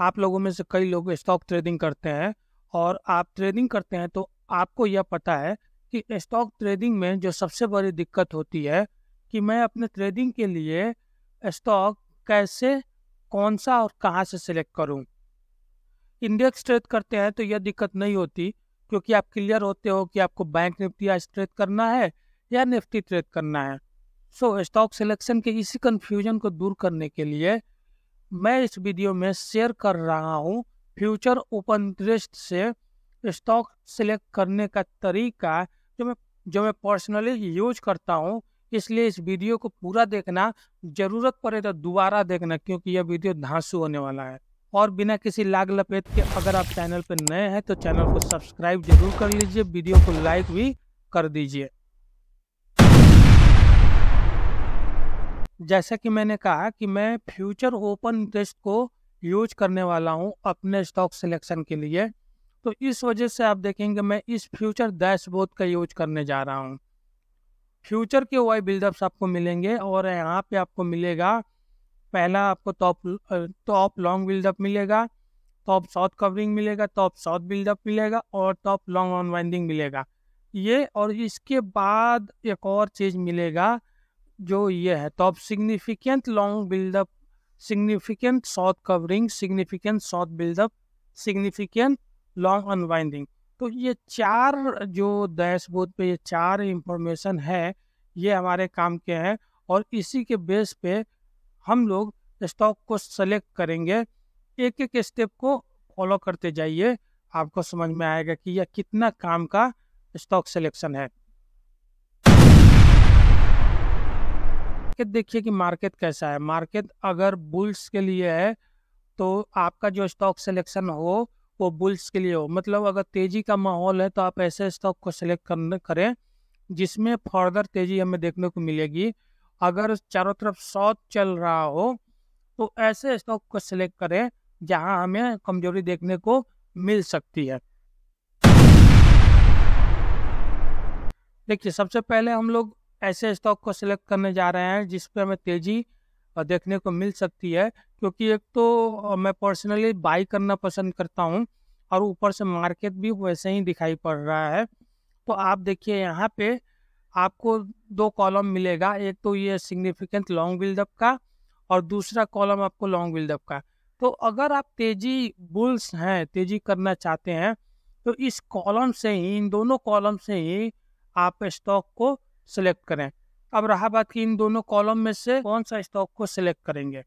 आप लोगों में से कई लोग स्टॉक ट्रेडिंग करते हैं और आप ट्रेडिंग करते हैं तो आपको यह पता है कि स्टॉक ट्रेडिंग में जो सबसे बड़ी दिक्कत होती है कि मैं अपने ट्रेडिंग के लिए स्टॉक कैसे कौन सा और कहाँ से सिलेक्ट करूँ इंडेक्स ट्रेड करते हैं तो यह दिक्कत नहीं होती क्योंकि आप क्लियर होते हो कि आपको बैंक निफ्टी आज ट्रेड करना है या निफ्टी ट्रेड करना है सो स्टॉक सिलेक्शन के इसी कन्फ्यूजन को दूर करने के लिए मैं इस वीडियो में शेयर कर रहा हूँ फ्यूचर ओपन इंटरेस्ट से स्टॉक सिलेक्ट करने का तरीका जो मैं जो मैं पर्सनली यूज करता हूँ इसलिए इस वीडियो को पूरा देखना जरूरत पड़े तो दोबारा देखना क्योंकि यह वीडियो धांसू होने वाला है और बिना किसी लाग लपेट के अगर आप चैनल पर नए हैं तो चैनल को सब्सक्राइब जरूर कर लीजिए वीडियो को लाइक भी कर दीजिए जैसा कि मैंने कहा कि मैं फ्यूचर ओपन इंटरेस्ट को यूज करने वाला हूँ अपने स्टॉक सिलेक्शन के लिए तो इस वजह से आप देखेंगे मैं इस फ्यूचर डैशबोर्ड का यूज करने जा रहा हूँ फ्यूचर के वाई बिल्डअप्स आपको मिलेंगे और यहाँ पे आपको मिलेगा पहला आपको टॉप टॉप लॉन्ग बिल्डअप मिलेगा टॉप शॉर्ट कवरिंग मिलेगा टॉप शॉर्ट बिल्डअप मिलेगा और टॉप लॉन्ग वाइंडिंग मिलेगा ये और इसके बाद एक और चीज़ मिलेगा जो ये है तो अब significant long buildup significant short covering significant short buildup significant long unwinding तो ये चार जो डैशबोर्ड पे ये चार इंफॉर्मेशन है ये हमारे काम के हैं और इसी के बेस पे हम लोग स्टॉक को सेलेक्ट करेंगे एक एक स्टेप को फॉलो करते जाइए आपको समझ में आएगा कि यह कितना काम का स्टॉक सिलेक्शन है मार्केट देखिए कि मार्केट कैसा है मार्केट अगर बुल्स के लिए है तो आपका जो स्टॉक सिलेक्शन हो वो बुल्स के लिए हो मतलब अगर तेज़ी का माहौल है तो आप ऐसे स्टॉक को सिलेक्ट करने करें जिसमें फर्दर तेज़ी हमें देखने को मिलेगी अगर चारों तरफ शॉर्ट चल रहा हो तो ऐसे स्टॉक को सिलेक्ट करें जहां हमें कमजोरी देखने को मिल सकती है देखिए सबसे पहले हम लोग ऐसे स्टॉक को सिलेक्ट करने जा रहे हैं जिस पर हमें तेज़ी देखने को मिल सकती है क्योंकि एक तो मैं पर्सनली बाई करना पसंद करता हूँ और ऊपर से मार्केट भी वैसे ही दिखाई पड़ रहा है तो आप देखिए यहाँ पे आपको दो कॉलम मिलेगा एक तो ये सिग्निफिकेंट लॉन्ग बिल्डअप का और दूसरा कॉलम आपको लॉन्ग बिल्डअप का तो अगर आप तेजी बुल्स हैं तेजी करना चाहते हैं तो इस कॉलम से ही इन दोनों कॉलम से ही आप स्टॉक को सिलेक्ट करें अब रहा बात कि इन दोनों कॉलम में से कौन सा स्टॉक को सिलेक्ट करेंगे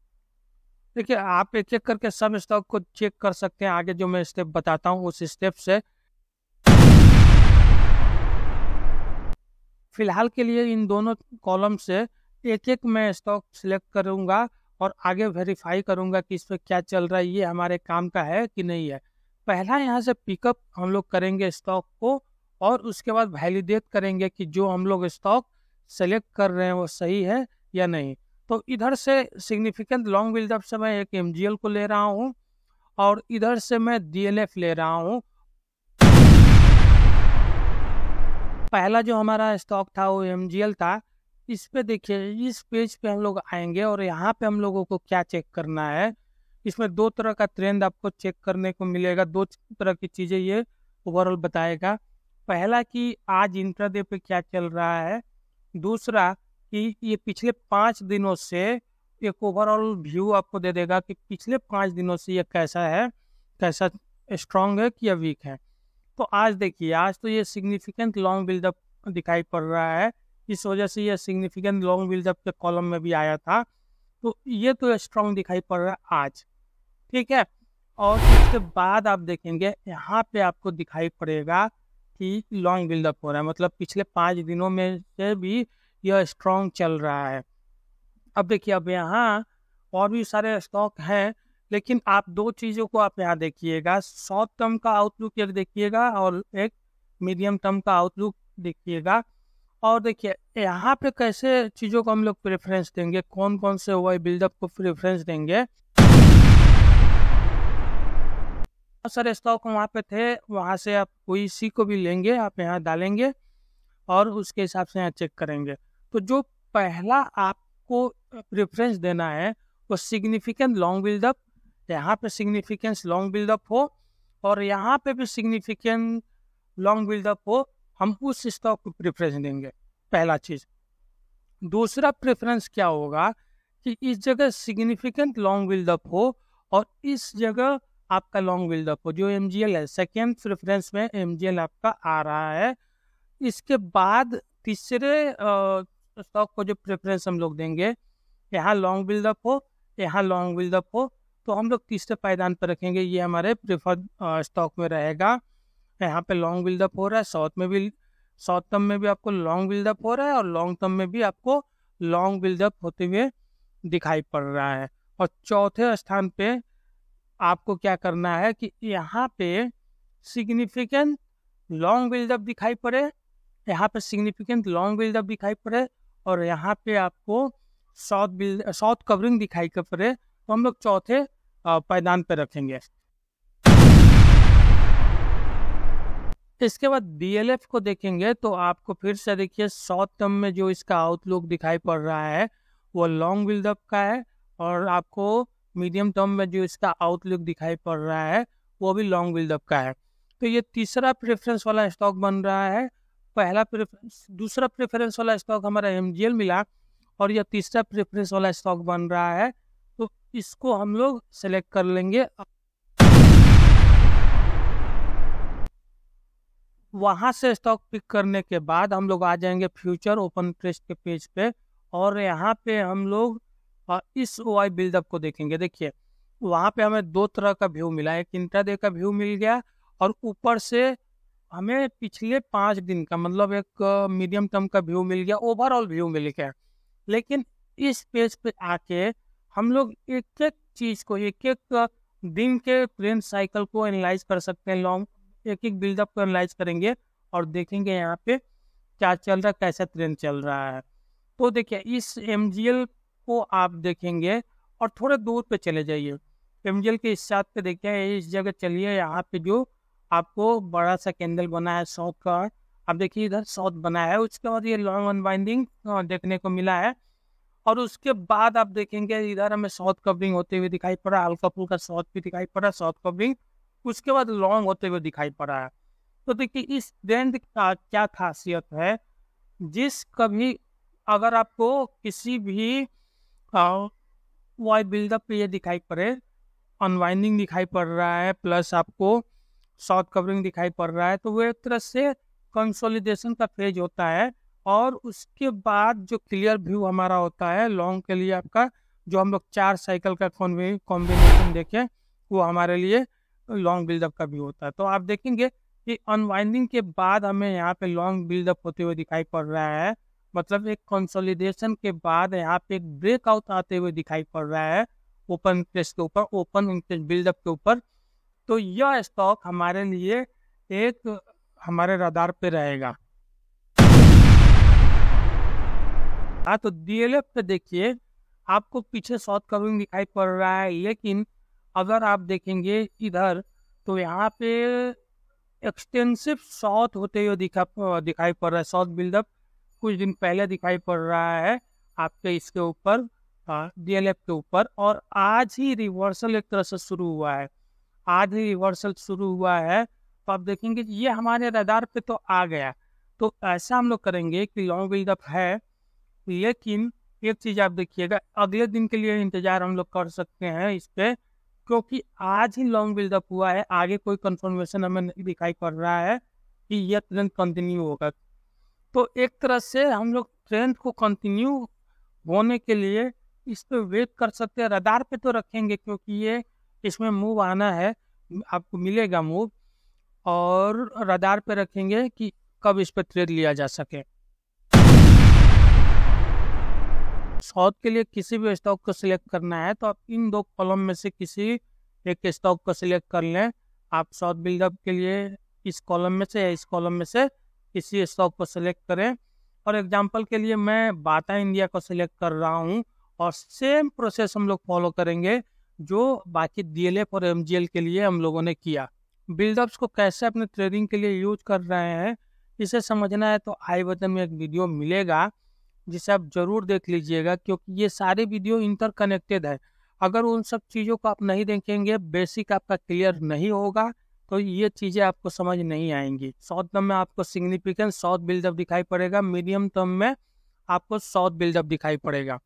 देखिए आप एक एक करके सब स्टॉक को चेक कर सकते हैं आगे जो मैं स्टेप बताता हूँ उस स्टेप से फिलहाल के लिए इन दोनों कॉलम से एक एक मैं स्टॉक सिलेक्ट करूंगा और आगे वेरीफाई करूंगा कि इस पर क्या चल रहा है ये हमारे काम का है कि नहीं है पहला यहाँ से पिकअप हम लोग करेंगे स्टॉक को और उसके बाद वैलिडेट करेंगे कि जो हम लोग स्टॉक सेलेक्ट कर रहे हैं वो सही है या नहीं तो इधर से सिग्निफिकेंट लॉन्ग बिल्डअप से मैं एक एम को ले रहा हूँ और इधर से मैं डी ले रहा हूँ पहला जो हमारा स्टॉक था वो एम था इस पे देखिए इस पेज पे हम लोग आएंगे और यहाँ पे हम लोगों को क्या चेक करना है इसमें दो तरह का ट्रेंड आपको चेक करने को मिलेगा दो तरह की चीज़ें ये ओवरऑल बताएगा पहला कि आज इंटरडे पे क्या चल रहा है दूसरा कि ये पिछले पाँच दिनों से एक ओवरऑल व्यू आपको दे देगा कि पिछले पाँच दिनों से यह कैसा है कैसा स्ट्रांग है कि या वीक है तो आज देखिए आज तो ये सिग्निफिकेंट लॉन्ग बिल्डअप दिखाई पड़ रहा है इस वजह से यह सिग्निफिकेंट लॉन्ग बिल्डअप के कॉलम में भी आया था तो ये तो स्ट्रांग दिखाई पड़ रहा है आज ठीक है और उसके बाद आप देखेंगे यहाँ पे आपको दिखाई पड़ेगा ही लॉन्ग बिल्डअप हो रहा है मतलब पिछले पाँच दिनों में से भी यह स्ट्रॉन्ग चल रहा है अब देखिए अब यहाँ और भी सारे स्टॉक हैं लेकिन आप दो चीज़ों को आप यहाँ देखिएगा शॉर्ट टर्म का आउटलुक एक देखिएगा और एक मीडियम टर्म का आउटलुक देखिएगा और देखिए यहाँ पे कैसे चीज़ों को हम लोग प्रेफरेंस देंगे कौन कौन से वही बिल्डअप को प्रेफरेंस देंगे बहुत सारे स्टॉक वहाँ पे थे वहाँ से आप कोई सी को भी लेंगे आप यहाँ डालेंगे और उसके हिसाब से यहाँ चेक करेंगे तो जो पहला आपको प्रेफरेंस देना है वो सिग्निफिकेंट लॉन्ग बिल्डअप यहाँ पे सिग्निफिकेंस लॉन्ग बिल्डअप हो और यहाँ पे भी सिग्निफिकेंट लॉन्ग बिल्डअप हो हम उस स्टॉक को प्रेफरेंस देंगे पहला चीज़ दूसरा प्रेफरेंस क्या होगा कि इस जगह सिग्निफिकेंट लॉन्ग बिल्डअप हो और इस जगह आपका लॉन्ग विल हो जो एम जी एल है सेकेंड प्रेफरेंस में एम जी एल आपका आ रहा है इसके बाद तीसरे स्टॉक को जो प्रेफरेंस हम लोग देंगे यहाँ लॉन्ग बिल्डअप हो यहाँ लॉन्ग बिल्डअप हो तो हम लोग तीसरे पायदान पर रखेंगे ये हमारे प्रेफर्ड स्टॉक में रहेगा यहाँ पे लॉन्ग बिल्डअप हो रहा है साउथ में भी साउथ टर्म में भी आपको लॉन्ग बिल्डअप हो रहा है और लॉन्ग टर्म में भी आपको लॉन्ग बिल्डअप होते हुए दिखाई पड़ रहा है और चौथे स्थान पे आपको क्या करना है कि यहाँ पे सिग्निफिकेंट लॉन्ग बिल्डअप दिखाई पड़े यहाँ पे सिग्निफिकेंट लॉन्ग बिल्डअप दिखाई पड़े और यहाँ पे आपको साउथ बिल्ड साउथ कवरिंग दिखाई कर पड़े तो हम लोग चौथे पैदान पे रखेंगे इसके बाद डीएलएफ को देखेंगे तो आपको फिर से देखिए साउथ टर्म में जो इसका आउटलुक दिखाई पड़ रहा है वो लॉन्ग बिल्डअप का है और आपको मीडियम टर्म में जो इसका आउटलुक दिखाई पड़ रहा है वो भी लॉन्ग बिल्डअप का है तो ये तीसरा प्रेफरेंस वाला स्टॉक बन रहा है पहला प्रेफरेंस दूसरा प्रेफरेंस वाला स्टॉक हमारा एम मिला और यह तीसरा प्रेफरेंस वाला स्टॉक बन रहा है तो इसको हम लोग सेलेक्ट कर लेंगे वहाँ से स्टॉक पिक करने के बाद हम लोग आ जाएंगे फ्यूचर ओपन ट्रेस्ट के पेज पे और यहाँ पे हम लोग और इस ओ आई बिल्डअप को देखेंगे देखिए वहाँ पे हमें दो तरह का व्यू मिला एक इंट्राडे का व्यू मिल गया और ऊपर से हमें पिछले पाँच दिन का मतलब एक मीडियम टर्म का व्यू मिल गया ओवरऑल व्यू मिल गया लेकिन इस पेज पे आके हम लोग एक एक चीज़ को एक एक दिन के ट्रेन साइकिल को एनालाइज कर सकते हैं लॉन्ग एक एक बिल्डअप को एनालाइज करेंगे और देखेंगे यहाँ पे क्या चल रहा है कैसा ट्रेन चल रहा है तो देखिए इस एम जी एल को आप देखेंगे और थोड़े दूर पे चले जाइए एमजीएल के इस साथ पे देखिए इस जगह चलिए यहाँ पे जो आपको बड़ा सा कैंडल बना है सौथ का आप देखिए इधर सौथ बना है उसके बाद ये लॉन्ग अनबाइंडिंग हाँ, देखने को मिला है और उसके बाद आप देखेंगे इधर हमें साउथ कवरिंग होते हुए दिखाई पड़ा हल्का फुल्का सौथ भी दिखाई पड़ा साउथ कवरिंग उसके बाद लॉन्ग होते हुए दिखाई पड़ा है तो देखिए इस ट्रेंड का क्या खासियत है जिस कभी अगर आपको किसी भी और वाई बिल्डअप पे ये दिखाई पड़े अनवाइंडिंग दिखाई पड़ रहा है प्लस आपको शॉर्ट कवरिंग दिखाई पड़ रहा है तो वो एक तरह से कंसोलिडेशन का फेज होता है और उसके बाद जो क्लियर व्यू हमारा होता है लॉन्ग के लिए आपका जो हम लोग चार साइकिल का कॉम्बिनेशन देखें वो हमारे लिए लॉन्ग बिल्डअप का भी होता है तो आप देखेंगे कि अनवाइंडिंग के बाद हमें यहाँ पे लॉन्ग बिल्डअप होते हुए दिखाई पड़ रहा है मतलब एक कंसोलिडेशन के बाद यहाँ पे एक ब्रेकआउट आते हुए दिखाई पड़ रहा है ओपन इंटरेस्ट के ऊपर ओपन इंटरेस्ट बिल्डअप के ऊपर तो यह स्टॉक हमारे लिए एक हमारे रडार पे रहेगा हाँ तो डीएलएफ पे देखिए आपको पीछे शॉर्ट कवरिंग दिखाई पड़ रहा है लेकिन अगर आप देखेंगे इधर तो यहाँ पे एक्सटेंसिव शॉर्ट होते हुए दिखा दिखाई पड़ रहा है शॉर्ट बिल्डअप कुछ दिन पहले दिखाई पड़ रहा है आपके इसके ऊपर डीएलएफ के ऊपर और आज ही रिवर्सल एक तरह से शुरू हुआ है आज ही रिवर्सल शुरू हुआ है तो आप देखेंगे ये हमारे रडार पे तो आ गया तो ऐसा हम लोग करेंगे कि लॉन्ग बिल्डअप है लेकिन एक चीज़ आप देखिएगा अगले दिन के लिए इंतज़ार हम लोग कर सकते हैं इस पर क्योंकि आज ही लॉन्ग बिल्डअप हुआ है आगे कोई कंफर्मेशन हमें नहीं दिखाई पड़ रहा है कि यह तुरंत कंटिन्यू होगा तो एक तरह से हम लोग ट्रेंड को कंटिन्यू होने के लिए इस पर वेट कर सकते हैं रडार पे तो रखेंगे क्योंकि ये इसमें मूव आना है आपको मिलेगा मूव और रडार पे रखेंगे कि कब इस पर ट्रेड लिया जा सके शॉर्ट के लिए किसी भी स्टॉक को सिलेक्ट करना है तो आप इन दो कॉलम में से किसी एक स्टॉक को सिलेक्ट कर लें आप शॉर्ट बिल्डअप के लिए इस कॉलम में से या इस कॉलम में से किसी स्टॉक को सिलेक्ट करें और एग्जाम्पल के लिए मैं बाटा इंडिया को सिलेक्ट कर रहा हूँ और सेम प्रोसेस हम लोग फॉलो करेंगे जो बाकी डी एल और एम के लिए हम लोगों ने किया बिल्डअप्स को कैसे अपने ट्रेडिंग के लिए यूज कर रहे हैं इसे समझना है तो आई बटन में एक वीडियो मिलेगा जिसे आप जरूर देख लीजिएगा क्योंकि ये सारे वीडियो इंटरकनेक्टेड है अगर उन सब चीज़ों को आप नहीं देखेंगे बेसिक आपका क्लियर नहीं होगा तो ये चीज़ें आपको समझ नहीं आएंगी साउथ टर्म में आपको सिग्निफिकेंस साउथ बिल्डअप दिखाई पड़ेगा मीडियम टर्म में आपको साउथ बिल्डअप दिखाई पड़ेगा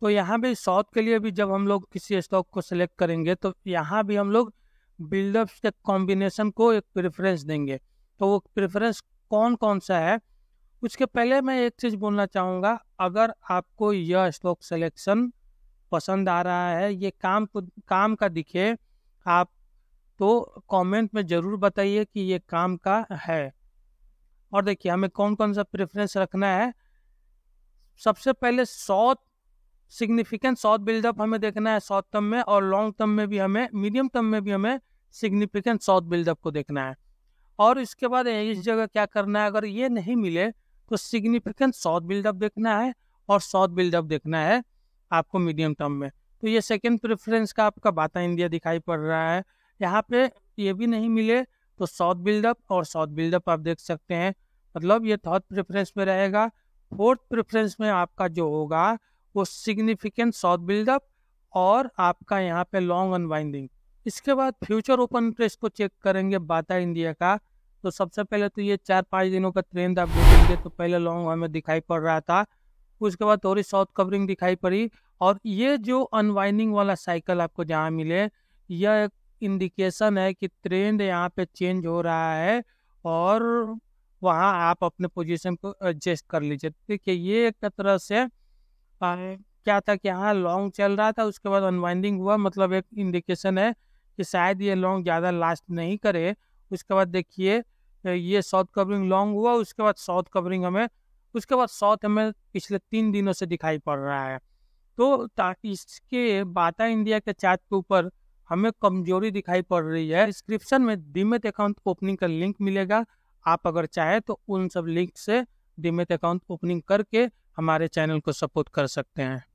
तो यहाँ भी साउथ के लिए भी जब हम लोग किसी स्टॉक को सिलेक्ट करेंगे तो यहाँ भी हम लोग बिल्डअप्स के कॉम्बिनेशन को एक प्रेफरेंस देंगे तो वो प्रेफरेंस कौन कौन सा है उसके पहले मैं एक चीज़ बोलना चाहूँगा अगर आपको यह स्टॉक सिलेक्शन पसंद आ रहा है ये काम काम का दिखे आप तो कमेंट में ज़रूर बताइए कि ये काम का है और देखिए हमें कौन कौन सा प्रेफरेंस रखना है सबसे पहले साउथ सिग्निफिकेंट साउथ बिल्डअप हमें देखना है साउथ टर्म में और लॉन्ग टर्म में भी हमें मीडियम टर्म में भी हमें सिग्निफिकेंट साउथ बिल्डअप को देखना है और इसके बाद इस जगह क्या करना है अगर ये नहीं मिले तो सिग्निफिकेंट साउथ बिल्डअप देखना है और साउथ बिल्डअप देखना है आपको मीडियम टर्म में तो ये सेकेंड प्रेफरेंस का आपका बाता इंडिया दिखाई पड़ रहा है यहाँ पे ये भी नहीं मिले तो साउथ बिल्डअप और साउथ बिल्डअप आप देख सकते हैं मतलब ये थर्ड प्रेफरेंस में रहेगा फोर्थ प्रेफरेंस में आपका जो होगा वो सिग्निफिकेंट साउथ बिल्डअप और आपका यहाँ पे लॉन्ग अनवाइंडिंग इसके बाद फ्यूचर ओपन प्रेस को चेक करेंगे बाटा इंडिया का तो सबसे पहले तो ये चार पाँच दिनों का ट्रेंड आप देखेंगे तो पहले लॉन्ग हमें दिखाई पड़ रहा था उसके बाद थोड़ी साउथ कवरिंग दिखाई पड़ी और ये जो अनवाइंडिंग वाला साइकिल आपको जहाँ मिले यह एक इंडिकेशन है कि ट्रेंड यहाँ पे चेंज हो रहा है और वहाँ आप अपने पोजीशन को एडजस्ट कर लीजिए देखिए ये एक तरह से क्या था कि हाँ लॉन्ग चल रहा था उसके बाद अनवाइंडिंग हुआ मतलब एक इंडिकेशन है कि शायद ये लॉन्ग ज़्यादा लास्ट नहीं करे उसके बाद देखिए ये साउथ कवरिंग लॉन्ग हुआ उसके बाद साउथ कवरिंग हमें उसके बाद साउथ हमें पिछले तीन दिनों से दिखाई पड़ रहा है तो इसके बाटा इंडिया के चार्ट के ऊपर हमें कमजोरी दिखाई पड़ रही है डिस्क्रिप्शन में डीमेट अकाउंट ओपनिंग का लिंक मिलेगा आप अगर चाहें तो उन सब लिंक से डीमेट अकाउंट ओपनिंग करके हमारे चैनल को सपोर्ट कर सकते हैं